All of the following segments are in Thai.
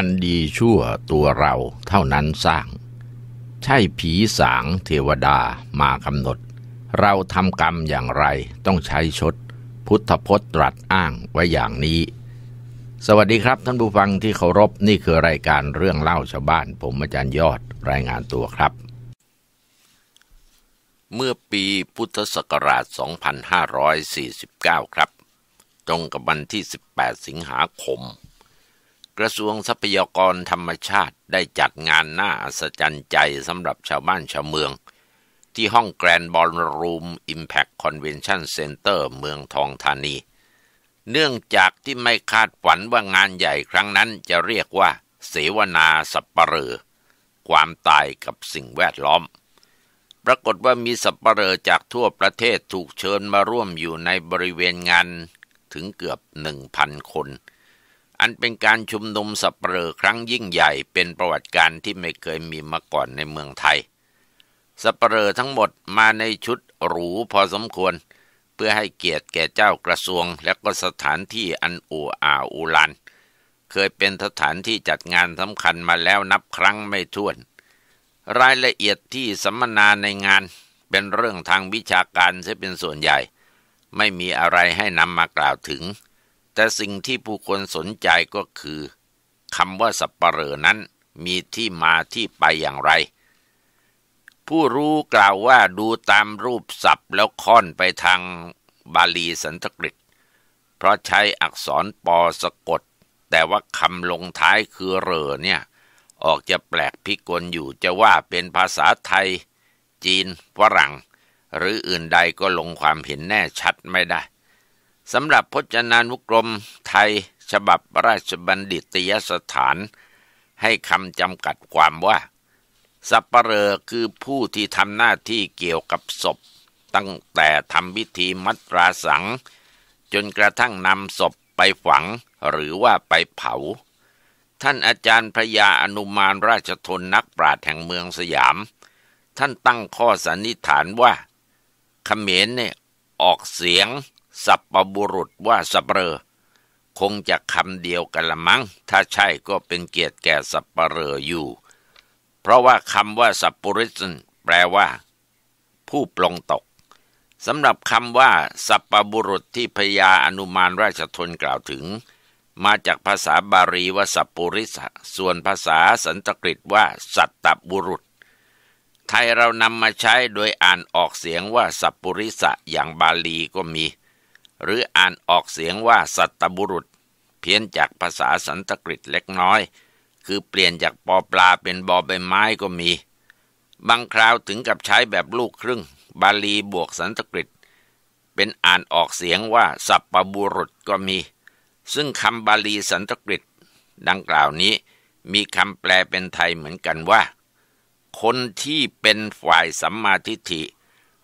ันดีชั่วตัวเราเท่านั้นสร้าง ใช่ผีสางเทวดามากำหนด เราทำกรรมอย่างไรต้องใช้ชด พุทธพจน์ตรัสอ้างไว้อย่างนี้ สวัสดีครับท่านผู้ฟังที่เคารพนี่คือรายการเรื่องเล่าชาวบ้านผมอาจารย์ยอดรายงานตัวครับ เมื่อปีพุทธศักราช 2549 ครับ ตรงกับวันที่ 18 สิงหาคมกระทรวงทรัพยากรธรรมชาติได้จัดงานน่าอัศจรรย์ใจสำหรับชาวบ้านชาวเมือง ที่ห้องแกรนบอลรูมอิมแพคคอนเวนชั่นเซ็นเตอร์เมืองทองธานี เนื่องจากที่ไม่คาดฝันว่างานใหญ่ครั้งนั้นจะเรียกว่าเสวนาสัปปเหร่อความตายกับสิ่งแวดล้อม ปรากฏว่ามีสัปปเหร่อจากทั่วประเทศถูกเชิญมาร่วมอยู่ในบริเวณงานถึงเกือบหนึ่งพันคนอันเป็นการชุมนุมสับเปลอครั้งยิ่งใหญ่เป็นประวัติการที่ไม่เคยมีมาก่อนในเมืองไทยสับเปลอทั้งหมดมาในชุดหรูพอสมควร เพื่อให้เกียรติแก่เจ้ากระทรวงและก็สถานที่อันออ่อ่าอุลันเคยเป็นสถานที่จัดงานสำคัญมาแล้วนับครั้งไม่ถ้วน รายละเอียดที่สัมมนาในงานเป็นเรื่องทางวิชาการชะเป็นส่วนใหญ่ ไม่มีอะไรให้นำมากล่าวถึงแต่สิ่งที่ผู้คนสนใจก็คือคำว่าสัปเหร่อนั้นมีที่มาที่ไปอย่างไร ผู้รู้กล่าวว่าดูตามรูปศัพท์แล้วค่อนไปทางบาลีสันสกฤต เพราะใช้อักษรปอสะกด แต่ว่าคำลงท้ายคือเรอเนี่ย ออกจะแปลกพิกลอยู่จะว่าเป็นภาษาไทย จีนฝรั่ง หรืออื่นใดก็ลงความเห็นแน่ชัดไม่ได้สำหรับพจนานุกรมไทยฉบับราชบัณฑิตยสถานให้คำจำกัดความว่าสัปเหร่อคือผู้ที่ทำหน้าที่เกี่ยวกับศพ ตั้งแต่ทำพิธีมัตราสัง จนกระทั่งนำศพไปฝังหรือว่าไปเผา ท่านอาจารย์พระยาอนุมานราชทนนักปราชญ์แห่งเมืองสยาม ท่านตั้งข้อสันนิษฐานว่าขเขมรเนี่ยออกเสียงสัพปบุรุษว่าสัพเรอคงจะคำเดียวกันละมัง้ง ถ้าใช่ก็เป็นเกียรติแก่สัพปเรออยู่ เพราะว่าคำว่าสัพปุริสนแปลว่าผู้ปลงตกสำหรับคำว่า สัปปบุรุษที่พญาอนุมานราชทนกล่าวถึง มาจากภาษาบาลีว่าสัปปุริสส่วนภาษาสันสกฤตว่า สัตตบุรุษ ไทยเรานำมาใช้โดยอ่านออกเสียงว่าสัปปุริสะอย่างบาลีก็มีหรืออ่านออกเสียงว่าสัตบุรุษ เพี้ยนจากภาษาสันสกฤตเล็กน้อย คือเปลี่ยนจากปอปลาเป็นบอใบไม้ก็มี บางคราวถึงกับใช้แบบลูกครึ่ง บาลีบวกสันสกฤต เป็นอ่านออกเสียงว่าสัปปบุรุษก็มี ซึ่งคำบาลีสันสกฤต ดังกล่าวนี้มีคำแปลเป็นไทยเหมือนกันว่า คนที่เป็นฝ่ายสัมมาทิฏฐิ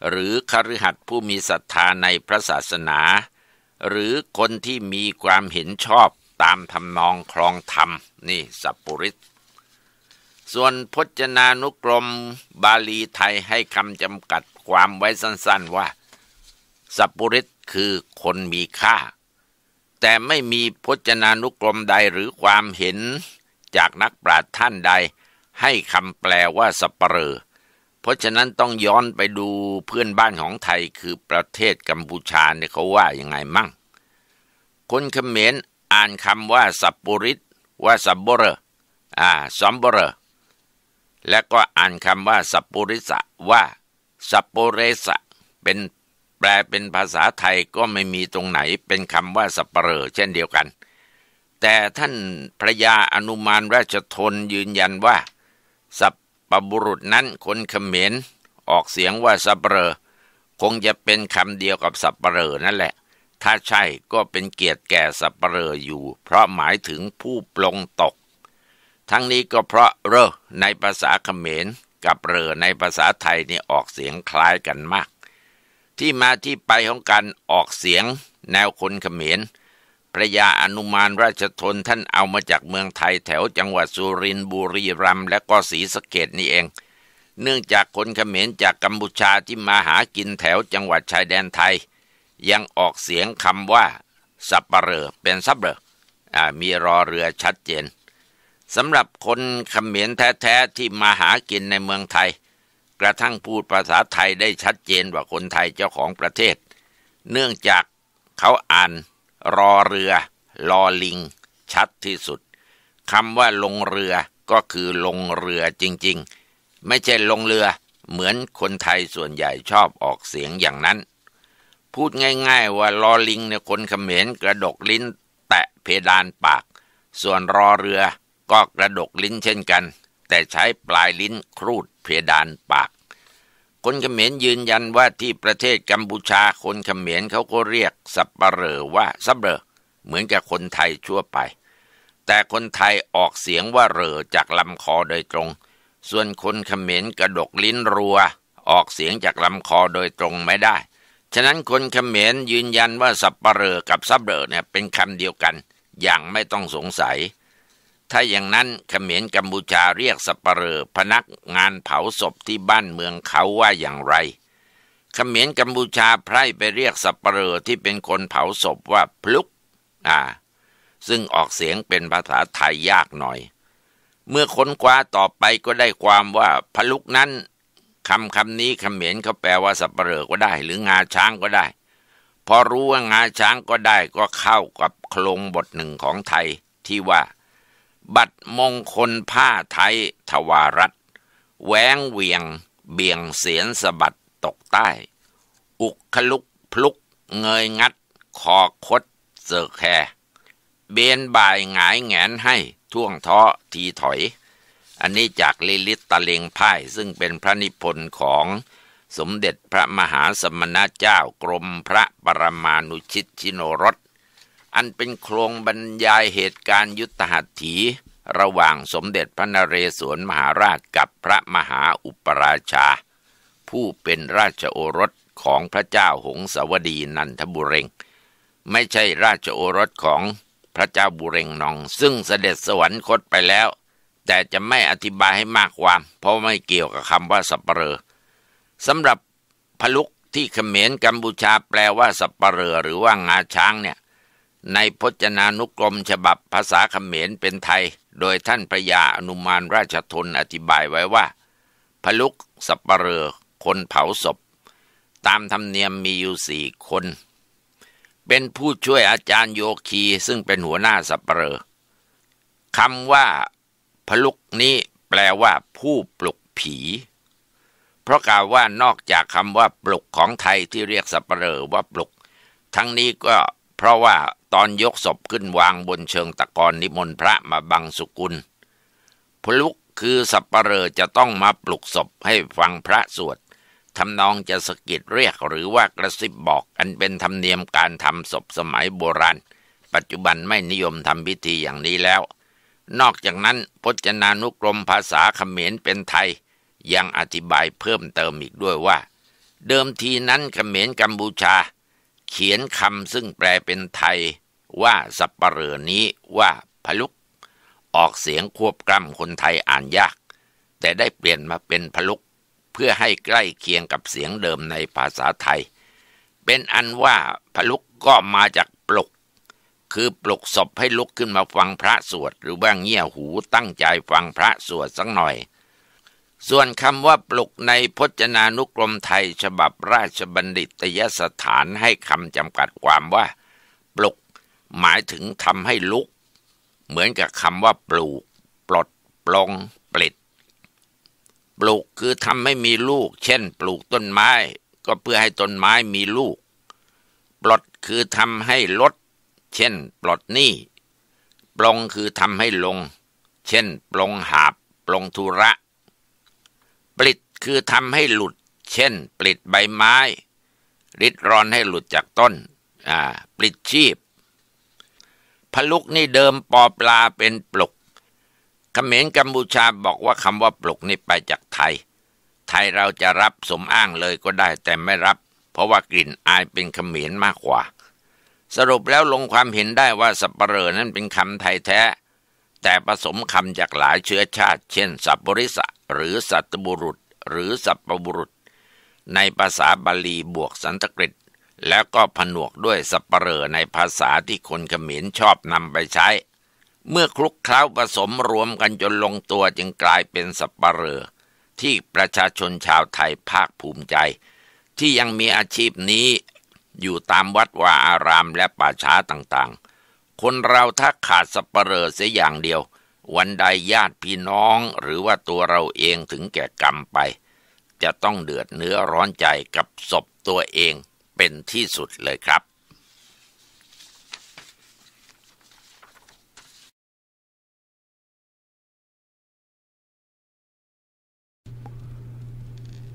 หรือคฤหัสถ์ผู้มีศรัทธาในพระศาสนา หรือคนที่มีความเห็นชอบตามทำนอง คลองธรรม นี่สัพปริสส่วนพจนานุกรม บาลีไทยให้คำจำกัดความไว้สั้นๆว่าสัพปริสคือ คนมีค่า แต่ไม่มีพจนานุกรมใดหรือความเห็น จากนักปราชญ์ท่านใด ให้คำแปลว่าสัปเหร่อเพราะฉะนั้นต้องย้อนไปดูเพื่อนบ้านของไทยคือประเทศกัมพูชาเนี่ยเขาว่ายังไงมั่งคนเขมรอ่านคำว่าสับปุริตว่าสับบรอ่าสัมบเรและก็อ่านคำว่าสับปุริสะว่าสับปุเรสะเป็นแปลเป็นภาษาไทยก็ไม่มีตรงไหน เป็นคำว่าสับปเรเช่นเดียวกัน แต่ท่านพระยาอนุมานราชทนยืนยันว่าสับปบุรุษนั้นคนเขมรออกเสียงว่าสับเปลอคงจะเป็นคำเดียวกับสับเปลอนั่นแหละ ถ้าใช่ก็เป็นเกียรติแก่สับเปลออยู่ เพราะหมายถึงผู้ปลงตก ทั้งนี้ก็เพราะเรอในภาษาเขมร กับเรอในภาษาไทยนี่ออกเสียงคล้ายกันมาก ที่มาที่ไปของการออกเสียง แนวคนเขมรพระยาอนุมานราชทน ท่านเอามาจากเมืองไทยแถวจังหวัดสุรินทร์บุรีรัมย์และก็ศรีสะเกดนี่เอง เนื่องจากคนเขมรจากกัมพูชาที่มาหากินแถวจังหวัดชายแดนไทยยังออกเสียงคำว่าสับปะเรอเป็นสับเรอมีรอเรือชัดเจนสำหรับคนเขมรแท้ๆที่มาหากินในเมืองไทยกระทั่งพูดภาษาไทยได้ชัดเจนกว่าคนไทยเจ้าของประเทศ เนื่องจากเขาอ่านรอเรือลอลิง ชัดที่สุดคำว่าลงเรือก็คือลงเรือจริงๆ ไม่ใช่ลงเรือเหมือนคนไทยส่วนใหญ่ชอบออกเสียงอย่างนั้น พูดง่าย ๆ ว่าลอลิงเนี่ยคนเขมรกระดกลิ้นแตะเพดานปาก ส่วนรอเรือก็กระดกลิ้นเช่นกัน แต่ใช้ปลายลิ้นครูดเพดานปากคนเขมรยืนยันว่าที่ประเทศกัมพูชาคนเขมรเขาก็เรียกสับปะเรอว่าสับเรอเหมือนกับคนไทยชั่วไป แต่คนไทยออกเสียงว่าเรอจากลำคอโดยตรง ส่วนคนเขมรกระดกลิ้นรัวออกเสียงจากลำคอโดยตรงไม่ได้ ฉะนั้นคนเขมรยืนยันว่าสับปะเรอกับสับเรอเนี่ยเป็นคำเดียวกันอย่างไม่ต้องสงสัยถ้าอย่างนั้นเขมรกัมพูชาเรียกสัปเหร่อพนักงานเผาศพที่บ้านเมืองเขาว่าอย่างไร เขมรกัมพูชาไพร่ไปเรียกสัปเหร่อที่เป็นคนเผาศพว่าพลุก อ่า ซึ่งออกเสียงเป็นภาษาไทยยากหน่อย เมื่อค้นคว้าต่อไปก็ได้ความว่า พลุกนั้นคำคำนี้เขมรเขาแปลว่าสัปเหร่อก็ได้ หรืองาช้างก็ได้ พอรู้ว่างาช้างก็ได้ก็เข้ากับโครงบทหนึ่งของไทยที่ว่าบัตรมงคลผ้าไทยทวารัตแหวงเวียงเบี่ยงเสียนสะบัดตกใต้ อุกคลุกพลุกเงยงัด คอคดเสือแคเบนบ่ายหงายแงนให้ท่วงท้อทีถอย อันนี้จากลิลิตตะเลงไพ่ซึ่งเป็นพระนิพนธ์ของสมเด็จพระมหาสมณเจ้ากรมพระปรมานุชิตชิโนรสอันเป็นโครงบรรยายเหตุการณ์ยุทธหัตถี ระหว่างสมเด็จพระนเรศวรมหาราชกับพระมหาอุปราชา ผู้เป็นราชโอรสของพระเจ้าหงสาวดีนันทบุเรงไม่ใช่ราชโอรสของพระเจ้าบุเรงนอง ซึ่งเสด็จสวรรคตไปแล้ว แต่จะไม่อธิบายให้มากความ เพราะไม่เกี่ยวกับคำว่าสัปเหร่อสำหรับพลุกที่เขมรกัมพูชาแปลว่าสัปเหร่อหรือว่างาช้างเนี่ยในพจนานุกรมฉบับภาษาเขมรเป็นไทย โดยท่านพระยาอนุมานราชทนอธิบายไว้ว่า พลุกสัปเปรือคนเผาศพ ตามธรรมเนียมมีอยู่สี่คน เป็นผู้ช่วยอาจารย์โยคีซึ่งเป็นหัวหน้าสัปเปรือคำว่า พลุกนี้แปลว่าผู้ปลุกผี เพราะกล่าวว่านอกจากคำว่าปลุกของไทยที่เรียกสัปเปลือว่าปลุก ทั้งนี้ก็เพราะว่าตอนยกศพขึ้นวางบนเชิงตะกอนนิมนต์พระมาบังสุกุลพลุกคือสับปเหร่อจะต้องมาปลุกศพให้ฟังพระสวดทำนองจะสะกิดเรียกหรือว่ากระซิบบอก อันเป็นธรรมเนียมการทำศพสมัยโบราณ ปัจจุบันไม่นิยมทำพิธีอย่างนี้แล้ว นอกจากนั้นพจนานุกรมภาษาเขมรเป็นไทย ยังอธิบายเพิ่มเติมอีกด้วยว่า เดิมทีนั้นเขมรกัมพูชาเขียนคำซึ่งแปลเป็นไทย ว่าสับปะเหร่อนี้ว่า พลุก ออกเสียงควบกล้ำคนไทยอ่านยาก แต่ได้เปลี่ยนมาเป็นพลุกเพื่อให้ใกล้เคียงกับเสียงเดิมในภาษาไทย เป็นอันว่าพลุกก็มาจากปลุก คือปลุกศพให้ลุกขึ้นมาฟังพระสวดหรือบ้างเงี่ยหูตั้งใจฟังพระสวดสักหน่อยส่วนคำว่าปลุกในพจนานุกรมไทยฉบับราชบัณฑิตยสถานให้คำจำกัดความว่า ปลุกหมายถึงทำให้ลุก เหมือนกับคำว่าปลูก ปลดปลงปลิด ปลูกคือทำให้มีลูก เช่นปลูกต้นไม้ก็เพื่อให้ต้นไม้มีลูก ปลดคือทำให้ลด เช่นปลดหนี้ปลงคือทำให้ลง เช่นปลงหาบปลงธุระปลิดคือทำให้หลุดเช่นปลิดใบไม้ริดรอนให้หลุดจากต้นอ่าปลิดชีพ พลุกนี่เดิมปอปลาเป็นปลุกเขมรกัมพูชาบอกว่าคำว่าปลุกนี่ไปจากไทย ไทยเราจะรับสมอ้างเลยก็ได้แต่ไม่รับ เพราะว่ากลิ่นอายเป็นเขมรมากกว่า สรุปแล้วลงความเห็นได้ว่าสับปะเลอนั้นเป็นคำไทยแท้แต่ผสมคำจากหลายเชื้อชาติ เช่นสับปริสะหรือสัตบุรุษหรือสัพบุรุษ ในภาษาบาลีบวกสันสกฤต แล้วก็ผนวกด้วยสัปเหร่อในภาษาที่คนเขมรชอบนำไปใช้ เมื่อคลุกเคล้าผสมรวมกันจนลงตัวจึงกลายเป็นสัปเหร่อที่ประชาชนชาวไทยภาคภูมิใจ ที่ยังมีอาชีพนี้ อยู่ตามวัดวาอารามและป่าช้าต่างๆ คนเราถ้าขาดสัปเหร่อเสียอย่างเดียววันใดญาติพี่น้องหรือว่าตัวเราเองถึงแก่กรรมไป จะต้องเดือดเนื้อร้อนใจกับศพตัวเองเป็นที่สุดเลยครับ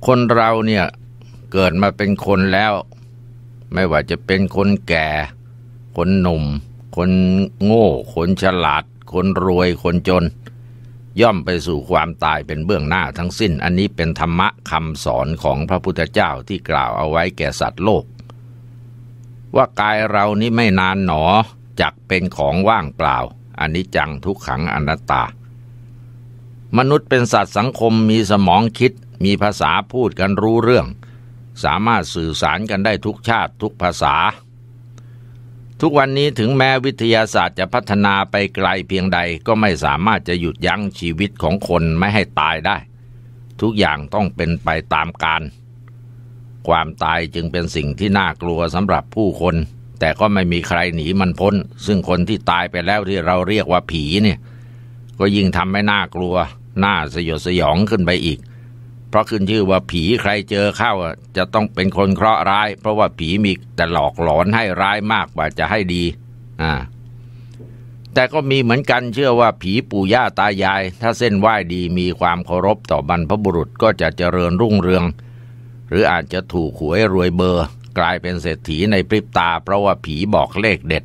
คนเราเนี่ยเกิดมาเป็นคนแล้ว ไม่ว่าจะเป็นคนแก่ คนหนุ่ม คนโง่ คนฉลาดคนรวยคนจน ย่อมไปสู่ความตายเป็นเบื้องหน้าทั้งสิ้น อันนี้เป็นธรรมะคำสอนของพระพุทธเจ้าที่กล่าวเอาไว้แก่สัตว์โลก ว่ากายเรานี้ไม่นานหนอจักเป็นของว่างเปล่าอันนี้จังทุกขังอนัตตา มนุษย์เป็นสัตว์สังคมมีสมองคิดมีภาษาพูดกันรู้เรื่อง สามารถสื่อสารกันได้ทุกชาติทุกภาษาทุกวันนี้ถึงแม้วิทยาศาสตร์จะพัฒนาไปไกลเพียงใดก็ไม่สามารถจะหยุดยั้งชีวิตของคนไม่ให้ตายได้ ทุกอย่างต้องเป็นไปตามการ ความตายจึงเป็นสิ่งที่น่ากลัวสำหรับผู้คน แต่ก็ไม่มีใครหนีมันพ้น ซึ่งคนที่ตายไปแล้วที่เราเรียกว่าผีเนี่ย ก็ยิ่งทำให้น่ากลัว น่าสยดสยองขึ้นไปอีกเพราะขึ้นชื่อว่าผีใครเจอเข้าจะต้องเป็นคนเคราะห์ร้าย เพราะว่าผีมีแต่หลอกหลอนให้ร้ายมากกว่าจะให้ดีอ่าแต่ก็มีเหมือนกันเชื่อว่าผีปู่ย่าตายาย ถ้าเส้นไหว้ดีมีความเคารพต่อบรรพบุรุษก็จะเจริญรุ่งเรือง หรืออาจจะถูกหวยรวยเบอร์ กลายเป็นเศรษฐีในพริบตา เพราะว่าผีบอกเลขเด็ด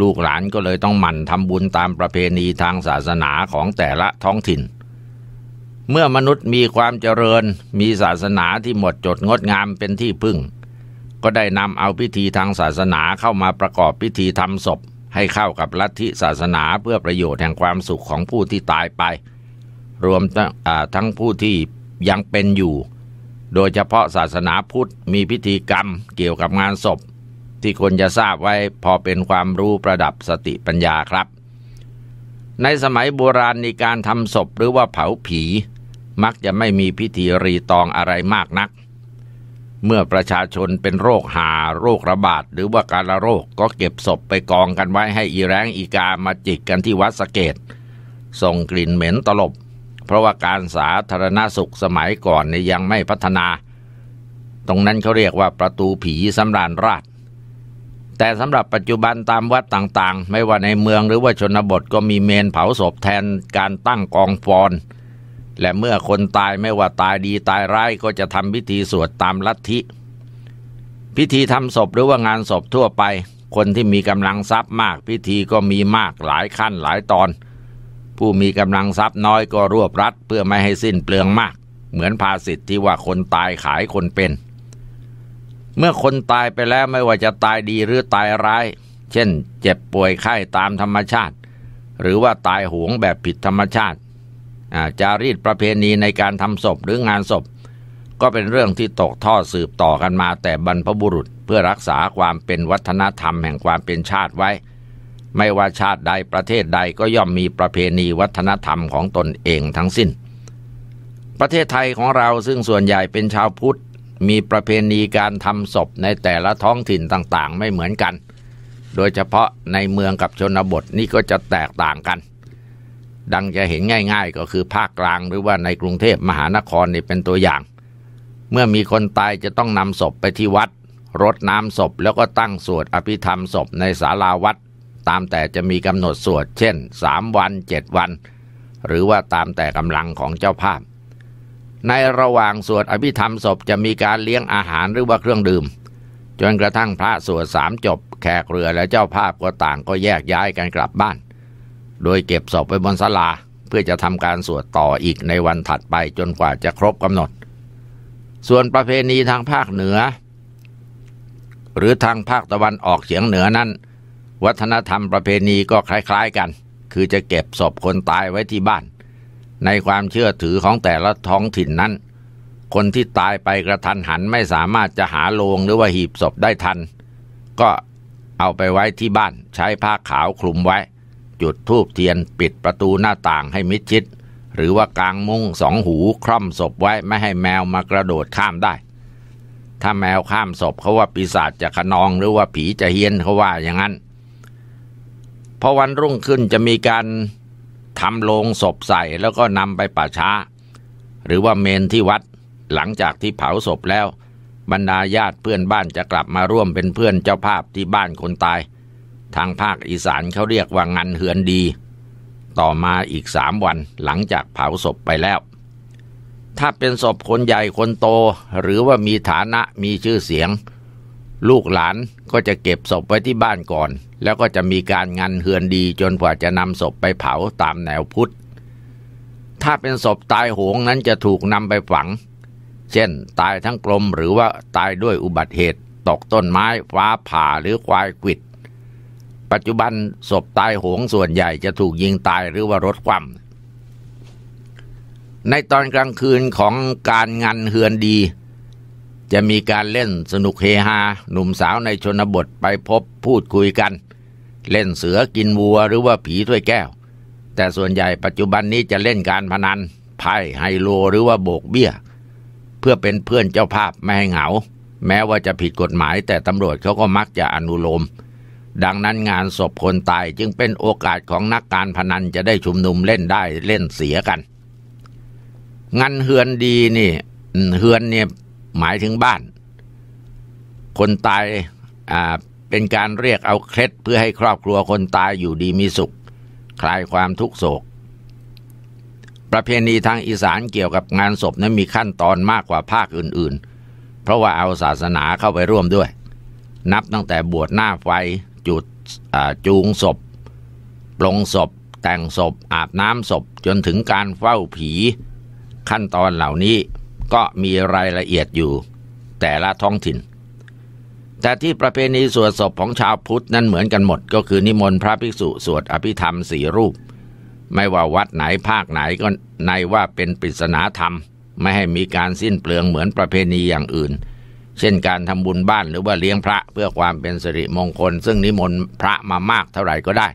ลูกหลานก็เลยต้องหมั่นทำบุญตามประเพณีทางศาสนาของแต่ละท้องถิ่นเมื่อมนุษย์มีความเจริญมีศาสนาที่หมดจดงดงามเป็นที่พึ่ง ก็ได้นำเอาพิธีทางศาสนาเข้ามาประกอบพิธีทำศพ ให้เข้ากับลัทธิศาสนาเพื่อประโยชน์แห่งความสุขของผู้ที่ตายไป รวมทั้งผู้ที่ยังเป็นอยู่ โดยเฉพาะศาสนาพุทธ มีพิธีกรรมเกี่ยวกับงานศพ ที่คนจะทราบไว้พอเป็นความรู้ประดับสติปัญญาครับในสมัยโบราณในการทำศพหรือว่าเผาผี มักจะไม่มีพิธีรีตองอะไรมากนัก เมื่อประชาชนเป็นโรคหาโรคระบาด หรือว่าการะโรคก็เก็บศพไปกองกันไว้ให้อีแรงอีกามาจิกกันที่วัดสเกตส่งกลิ่นเหม็นตลบ เพราะว่าการสาธารณสุขสมัยก่อนนยยังไม่พัฒนา ตรงนั้นเขาเรียกว่าประตูผีสำราญราชแต่สำหรับปัจจุบันตามวัดต่างๆ ไม่ว่าในเมืองหรือว่าชนบทก็มีเมนเผาศพแทนการตั้งกองฟอนและเมื่อคนตายไม่ว่าตายดีตายร้ายก็จะทำพิธีสวดตามลัทธิ พิธีทำศพหรือว่างานศพทั่วไป คนที่มีกำลังทรัพย์มาก พิธีก็มีมากหลายขั้นหลายตอน ผู้มีกำลังทรัพย์น้อยก็รวบรัดเพื่อไม่ให้สิ้นเปลืองมาก เหมือนภาษิตที่ว่าคนตายขายคนเป็นเมื่อคนตายไปแล้วไม่ว่าจะตายดีหรือตายร้าย เช่น เจ็บป่วยไข้ตามธรรมชาติหรือว่าตายหวงแบบผิดธรรมชาติาจารีตประเพณีในการทำศพหรืองานศพ ก็เป็นเรื่องที่ตกทอดสืบต่อกันมา แต่บรรพบุรุษเพื่อรักษาความเป็นวัฒนธรรมแห่งความเป็นชาติไว้ ไม่ว่าชาติใดประเทศใดก็ย่อมมีประเพณีวัฒนธรรมของตนเองทั้งสิ้น ประเทศไทยของเราซึ่งส่วนใหญ่เป็นชาวพุทธมีประเพณีการทำศพในแต่ละท้องถิ่นต่างๆไม่เหมือนกัน โดยเฉพาะในเมืองกับชนบทนี่ก็จะแตกต่างกัน ดังจะเห็นง่ายๆก็คือภาคกลางหรือว่าในกรุงเทพมหานครนี่เป็นตัวอย่าง เมื่อมีคนตายจะต้องนำศพไปที่วัดรดน้ำศพแล้วก็ตั้งสวดอภิธรรมศพในศาลาวัด ตามแต่จะมีกำหนดสวดเช่น 3 วัน7วัน หรือว่าตามแต่กำลังของเจ้าภาพในระหว่างสวดอภิธรรมศพจะมีการเลี้ยงอาหารหรือว่าเครื่องดื่ม จนกระทั่งพระสวดสามจบ แขกเรือและเจ้าภาพก็ต่างก็แยกย้ายกันกลับบ้าน โดยเก็บศพไว้บนศาลาเพื่อจะทำการสวดต่ออีกในวันถัดไปจนกว่าจะครบกำหนด ส่วนประเพณีทางภาคเหนือ หรือทางภาคตะวันออกเฉียงเหนือนั้น วัฒนธรรมประเพณีก็คล้าย ๆกัน คือจะเก็บศพคนตายไว้ที่บ้านในความเชื่อถือของแต่ละท้องถิ่นนั้น คนที่ตายไปกระทันหันไม่สามารถจะหาโลงหรือว่าหีบศพได้ทัน ก็เอาไปไว้ที่บ้านใช้ผ้าขาวคลุมไว้ จุดธูปเทียนปิดประตูหน้าต่างให้มิดชิด หรือว่ากางมุ้งสองหูคล่อมศพไว้ไม่ให้แมวมากระโดดข้ามได้ ถ้าแมวข้ามศพเขาว่าปีศาจจะขนองหรือว่าผีจะเฮียนเขาว่าอย่างนั้นพอวันรุ่งขึ้นจะมีการทำโลงศพใส่แล้วก็นำไปป่าช้า หรือว่าเมนที่วัดหลังจากที่เผาศพแล้ว บรรดาญาติเพื่อนบ้านจะกลับมาร่วมเป็นเพื่อนเจ้าภาพที่บ้านคนตาย ทางภาคอีสานเขาเรียกว่างันเหือนดี ต่อมาอีกสามวันหลังจากเผาศพไปแล้ว ถ้าเป็นศพคนใหญ่คนโตหรือว่ามีฐานะมีชื่อเสียง ลูกหลานก็จะเก็บศพไว้ที่บ้านก่อนแล้วก็จะมีการงานเฮือนดีจนกว่าจะนำศพไปเผาตามแนวพุทธ ถ้าเป็นศพตายโหงนั้นจะถูกนำไปฝัง เช่น ตายทั้งกลมหรือว่าตายด้วยอุบัติเหตุ ตกต้นไม้ ฟ้าผ่าหรือควายกิด ปัจจุบันศพตายโหงส่วนใหญ่จะถูกยิงตายหรือว่ารถคว่ำในตอนกลางคืนของการงานเฮือนดี จะมีการเล่นสนุกเฮฮาหนุ่มสาวในชนบทไปพบพูดคุยกันเล่นเสือกินวัวหรือว่าผีถ้วยแก้ว แต่ส่วนใหญ่ปัจจุบันนี้จะเล่นการพนัน ไพ่ไฮโลหรือว่าโบกเบี้ย เพื่อเป็นเพื่อนเจ้าภาพไม่ให้เหงา แม้ว่าจะผิดกฎหมายแต่ตำรวจเขาก็มักจะอนุโลมดังนั้นงานศพคนตายจึงเป็นโอกาสของนักการพนันจะได้ชุมนุมเล่นได้ เล่นเสียกันงานเฮือนดีนี่เฮือนเนี่ยหมายถึงบ้าน คนตายอ่าเป็นการเรียกเอาเคล็ดเพื่อให้ครอบครัวคนตายอยู่ดีมีสุข คลายความทุกโศก ประเพณีทางอีสานเกี่ยวกับงานศพนั้นมีขั้นตอนมากกว่าภาคอื่นๆ เพราะว่าเอาศาสนาเข้าไปร่วมด้วย นับตั้งแต่บวชหน้าไฟจุดจูงศพปลงศพแต่งศพอาบน้ำศพจนถึงการเฝ้าผี ขั้นตอนเหล่านี้ก็มีรายละเอียดอยู่แต่ละท้องถิ่นแต่ที่ประเพณีสวดศพของชาวพุทธนั้นเหมือนกันหมดก็คือนิมนต์พระภิกษุสวดอภิธรรมสี่รูป ไม่ว่าวัดไหนภาคไหน ก็ในว่าเป็นปริศนาธรรม ไม่ให้มีการสิ้นเปลืองเหมือนประเพณีอย่างอื่น เช่นการทำบุญบ้านหรือว่าเลี้ยงพระเพื่อความเป็นสิริมงคล ซึ่งนิมนต์พระมามากเท่าไหร่ก็ได้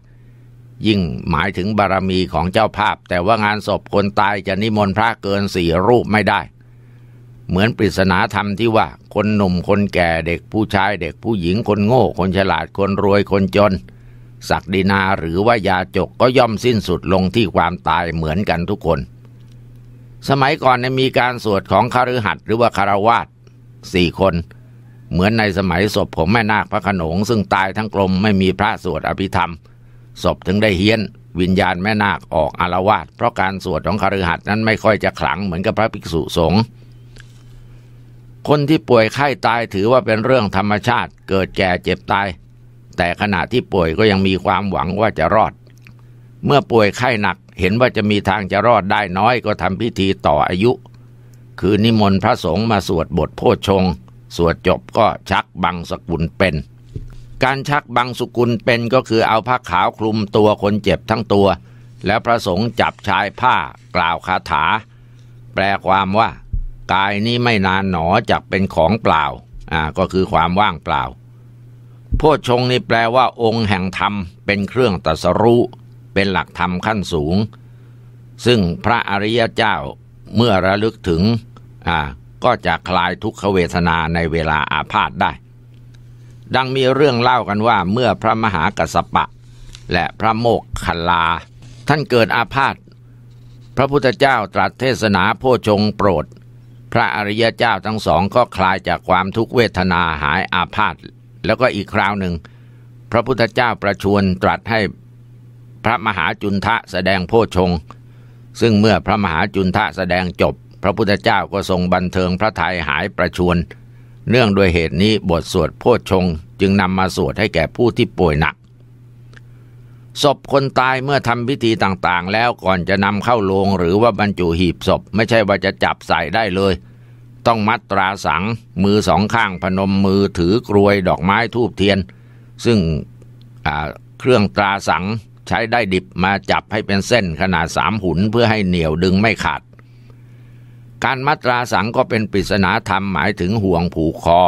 ยิ่งหมายถึงบารมีของเจ้าภาพ แต่ว่างานศพคนตายจะนิมนต์พระเกินสี่รูปไม่ได้เหมือนปริศนาธรรมที่ว่าคนหนุ่มคนแก่เด็กผู้ชายเด็กผู้หญิงคนโง่คนฉลาดคนรวยคนจน ศักดินาหรือว่ายาจกก็ย่อมสิ้นสุดลงที่ความตายเหมือนกันทุกคน สมัยก่อนมีการสวดของคารฤหัดหรือว่าคารวาสสี่คน เหมือนในสมัยศพผมแม่นาคพระขนง ซึ่งตายทั้งกลมไม่มีพระสวดอภิธรรมศพถึงได้เฮี้ยนวิญญาณแม่นาคออกอารวาสเพราะการสวดของคารฤหัดนั้นไม่ค่อยจะขลังเหมือนกับพระภิกษุสงฆ์คนที่ป่วยไข้าตายถือว่าเป็นเรื่องธรรมชาติ เกิดแก่เจ็บตาย แต่ขณะที่ป่วยก็ยังมีความหวังว่าจะรอด เมื่อป่วยไข้หนักเห็นว่าจะมีทางจะรอดได้น้อยก็ทำพิธีต่ออายุ คือนิมนต์พระสงฆ์มาสวดบทโพชงสวดจบก็ชักบังสกุลเป็น การชักบังสกุลเป็นก็คือเอาผ้าขาวคลุมตัวคนเจ็บทั้งตัว แล้วพระสงฆ์จับชายผ้ากล่าวคาถา แปลความว่ากายนี้ไม่นานหนอจักเป็นของเปล่า อ่า ก็คือความว่างเปล่า โพชงนี่แปลว่าองค์แห่งธรรมเป็นเครื่องตรัสรู้ เป็นหลักธรรมขั้นสูง ซึ่งพระอริยเจ้าเมื่อระลึกถึง อ่า ก็จะคลายทุกขเวทนาในเวลาอาพาธได้ ดังมีเรื่องเล่ากันว่าเมื่อพระมหากัสปะ และพระโมกขลา ท่านเกิดอาพาธ พระพุทธเจ้าตรัสเทศนาโพชงโปรดพระอริยเจ้าทั้งสองก็คลายจากความทุกเวทนาหายอาพาธแล้วก็อีกคราวหนึ่งพระพุทธเจ้าประชวนตรัสให้พระมหาจุนทะแสดงโพชงซึ่งเมื่อพระมหาจุนทะแสดงจบ พระพุทธเจ้าก็ทรงบันเทิงพระทัยหายประชวน เนื่องโดยเหตุนี้บทสวดโพชงจึงนำมาสวดให้แก่ผู้ที่ป่วยหนักศพคนตายเมื่อทำพิธีต่างๆ แล้วก่อนจะนำเข้าโรงหรือว่าบรรจุหีบศพ ไม่ใช่ว่าจะจับใส่ได้เลย ต้องมัดตราสังมือสองข้างพนมมือถือกรวยดอกไม้ทูบเทียน ซึ่งเครื่องตราสังใช้ได้ดิบมาจับให้เป็นเส้นขนาดสามหุนเพื่อให้เหนียวดึงไม่ขาด การมัตราสังก็เป็นปริศนาธรรมหมายถึงห่วงผูกคอ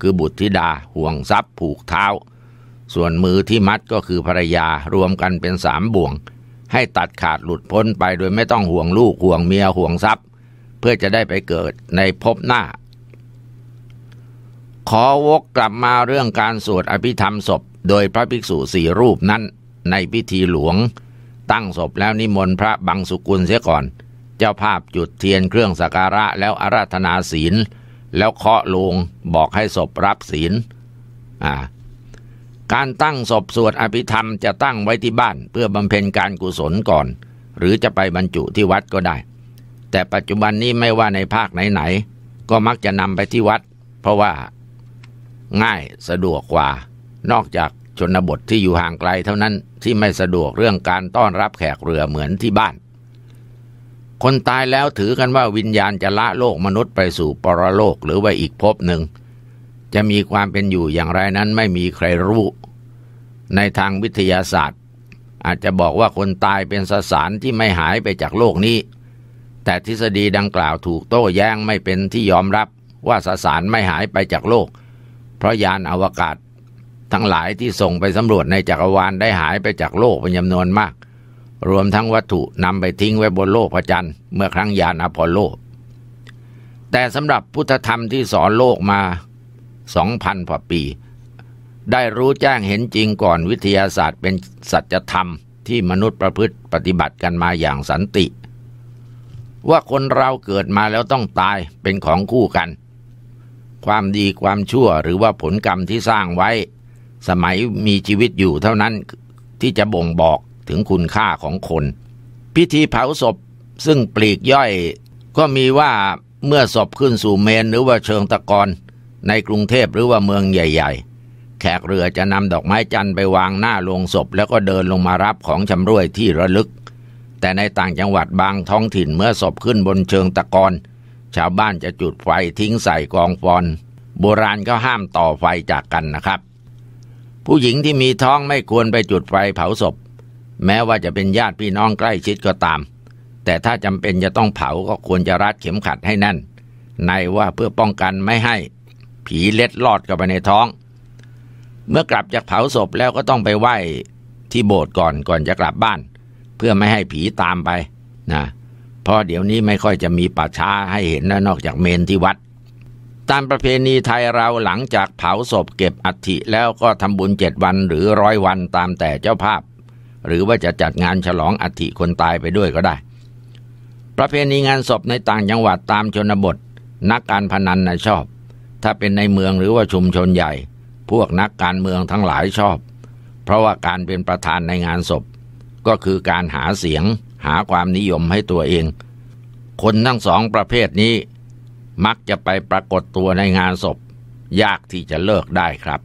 คือบุตรธิดาห่วงทรัพย์ผูกเท้าส่วนมือที่มัดก็คือภรรยารวมกันเป็นสามบ่วง ให้ตัดขาดหลุดพ้นไปโดยไม่ต้องห่วงลูกห่วงเมียห่วงทรัพย์ เพื่อจะได้ไปเกิดในภพหน้า ขอวกกลับมาเรื่องการสวดอภิธรรมศพโดยพระภิกษุสี่รูปนั้น ในพิธีหลวง ตั้งศพแล้วนิมนต์พระบังสุกุลเสียก่อน เจ้าภาพจุดเทียนเครื่องสักการะแล้วอาราธนาศีล แล้วเคาะลงบอกให้ศพรับศีล อ่าการตั้งศพสวดอภิธรรมจะตั้งไว้ที่บ้านเพื่อบำเพ็ญการกุศลก่อน หรือจะไปบรรจุที่วัดก็ได้ แต่ปัจจุบันนี้ไม่ว่าในภาคไหนๆก็มักจะนำไปที่วัด เพราะว่า ง่ายสะดวกกว่า นอกจากชนบทที่อยู่ห่างไกลเท่านั้นที่ไม่สะดวกเรื่องการต้อนรับแขกเรือเหมือนที่บ้าน คนตายแล้วถือกันว่าวิญญาณจะละโลกมนุษย์ไปสู่ปรโลกหรือว่าอีกภพหนึ่งจะมีความเป็นอยู่อย่างไรนั้นไม่มีใครรู้ ในทางวิทยาศาสตร์ อาจจะบอกว่าคนตายเป็นสสารที่ไม่หายไปจากโลกนี้ แต่ทฤษฎีดังกล่าวถูกโต้แย้งไม่เป็นที่ยอมรับว่าสสารไม่หายไปจากโลก เพราะยานอาวกาศ ทั้งหลายที่ส่งไปสำรวจในจักรวาลได้หายไปจากโลกเป็นจำนวนมาก รวมทั้งวัตถุนำไปทิ้งไว้บนโลกพระจันทร์เมื่อครั้งยานอพอลโล แต่สำหรับพุทธธรรมที่สอนโลกมาสองพันกว่าปี ได้รู้แจ้งเห็นจริงก่อนวิทยาศาสตร์เป็นสัจธรรมที่มนุษย์ประพฤติปฏิบัติกันมาอย่างสันติ ว่าคนเราเกิดมาแล้วต้องตายเป็นของคู่กัน ความดีความชั่วหรือว่าผลกรรมที่สร้างไว้ สมัยมีชีวิตอยู่เท่านั้นที่จะบ่งบอกถึงคุณค่าของคน พิธีเผาศพซึ่งปลีกย่อยก็มีว่าเมื่อศพขึ้นสู่เมนหรือว่าเชิงตะกอนในกรุงเทพหรือว่าเมืองใหญ่ๆ แขกเรือจะนำดอกไม้จันทร์ไปวางหน้าโรงศพ แล้วก็เดินลงมารับของชำร่วยที่ระลึก แต่ในต่างจังหวัดบางท้องถิ่นเมื่อศพขึ้นบนเชิงตะกอนชาวบ้านจะจุดไฟทิ้งใส่กองฟอน โบราณก็ห้ามต่อไฟจากกันนะครับ ผู้หญิงที่มีท้องไม่ควรไปจุดไฟเผาศพแม้ว่าจะเป็นญาติพี่น้องใกล้ชิดก็ตาม แต่ถ้าจำเป็นจะต้องเผาก็ควรจะรัดเข็มขัดให้แน่น ในว่าเพื่อป้องกันไม่ให้ผีเล็ดลอดเข้าไปในท้อง เมื่อกลับจากเผาศพแล้วก็ต้องไปไหว้ที่โบสถ์ก่อนก่อนจะกลับบ้าน เพื่อไม่ให้ผีตามไปนะ เพราะเดี๋ยวนี้ไม่ค่อยจะมีป่าช้าให้เห็นนอกจากเมนที่วัด ตามประเพณีไทยเราหลังจากเผาศพเก็บอัฐิแล้วก็ทำบุญเจ็ดวันหรือร้อยวันตามแต่เจ้าภาพ หรือว่าจะจัดงานฉลองอัฐิคนตายไปด้วยก็ได้ ประเพณีงานศพในต่างจังหวัดตามชนบท นักการพนันนะชอบถ้าเป็นในเมืองหรือว่าชุมชนใหญ่พวกนักการเมืองทั้งหลายชอบ เพราะว่าการเป็นประธานในงานศพ ก็คือการหาเสียงหาความนิยมให้ตัวเอง คนทั้งสองประเภทนี้มักจะไปปรากฏตัวในงานศพ ยากที่จะเลิกได้ครับ